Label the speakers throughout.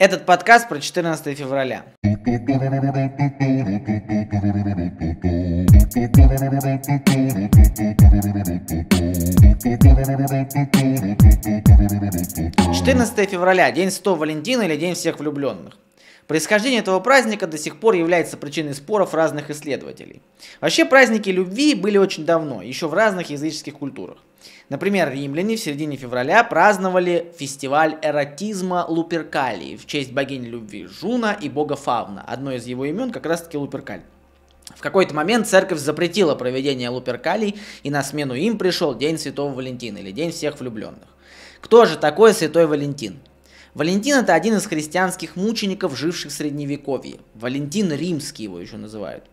Speaker 1: Этот подкаст про 14 февраля. Четырнадцатое февраля, день 100 Валентина или день всех влюбленных. Происхождение этого праздника до сих пор является причиной споров разных исследователей. Вообще праздники любви были очень давно, еще в разных языческих культурах. Например, римляне в середине февраля праздновали фестиваль эротизма Луперкалии в честь богини любви Жуна и бога Фавна. Одно из его имен как раз таки Луперкаль. В какой-то момент церковь запретила проведение луперкалий, и на смену им пришел День Святого Валентина или День всех влюбленных. Кто же такой Святой Валентин? Валентин это один из христианских мучеников, живших в Средневековье. Валентин Римский его еще называют.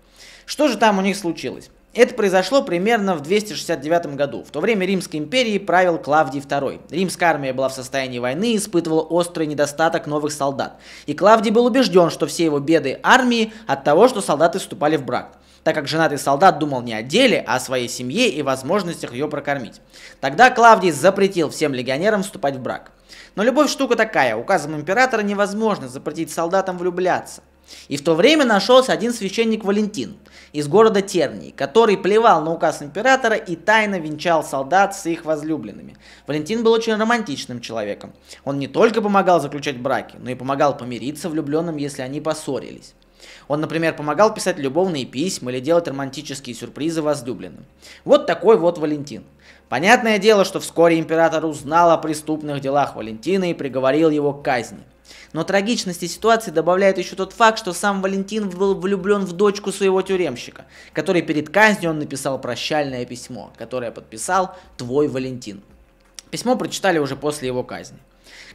Speaker 1: Что же там у них случилось? Это произошло примерно в 269 году. В то время Римской империи правил Клавдий II. Римская армия была в состоянии войны и испытывала острый недостаток новых солдат. И Клавдий был убежден, что все его беды армии от того, что солдаты вступали в брак так как женатый солдат думал не о деле, а о своей семье и возможностях ее прокормить. Тогда Клавдий запретил всем легионерам вступать в брак. Но любовь штука такая, указом императора невозможно запретить солдатам влюбляться. И в то время нашелся один священник Валентин из города Терний, который плевал на указ императора и тайно венчал солдат с их возлюбленными. Валентин был очень романтичным человеком. Он не только помогал заключать браки, но и помогал помириться влюбленным, если они поссорились. Он, например, помогал писать любовные письма или делать романтические сюрпризы возлюбленным. Вот такой вот Валентин. Понятное дело, что вскоре император узнал о преступных делах Валентина и приговорил его к казни. Но трагичности ситуации добавляет еще тот факт, что сам Валентин был влюблен в дочку своего тюремщика, который перед казнью он написал прощальное письмо, которое подписал «Твой Валентин». Письмо прочитали уже после его казни.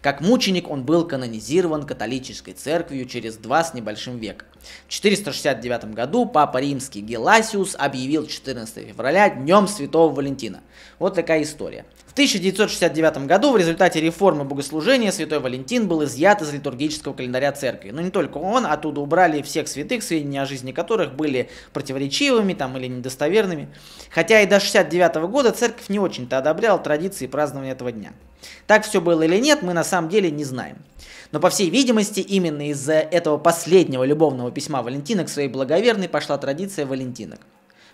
Speaker 1: Как мученик он был канонизирован католической церковью через два с небольшим века. В 469 году папа римский Геласиус объявил 14 февраля Днем Святого Валентина. Вот такая история. В 1969 году в результате реформы богослужения святой Валентин был изъят из литургического календаря церкви. Но не только он, оттуда убрали всех святых, сведения о жизни которых были противоречивыми там, или недостоверными. Хотя и до 1969 года церковь не очень-то одобряла традиции празднования этого дня. Так все было или нет, мы на самом деле не знаем. Но, по всей видимости, именно из-за этого последнего любовного письма Валентина к своей благоверной пошла традиция Валентинок –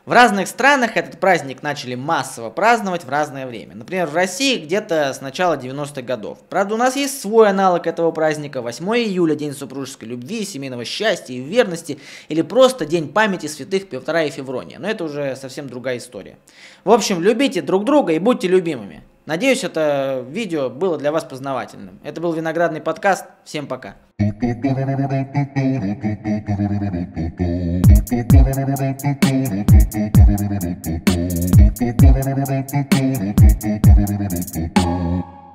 Speaker 1: в разных странах этот праздник начали массово праздновать в разное время. Например, в России где-то с начала 90-х годов. Правда, у нас есть свой аналог этого праздника. 8 июля – день супружеской любви, семейного счастья и верности, или просто день памяти святых Петра и Феврония. Но это уже совсем другая история. В общем, любите друг друга и будьте любимыми. Надеюсь, это видео было для вас познавательным. Это был Виноградный подкаст. Всем пока. Thank you. Thank you.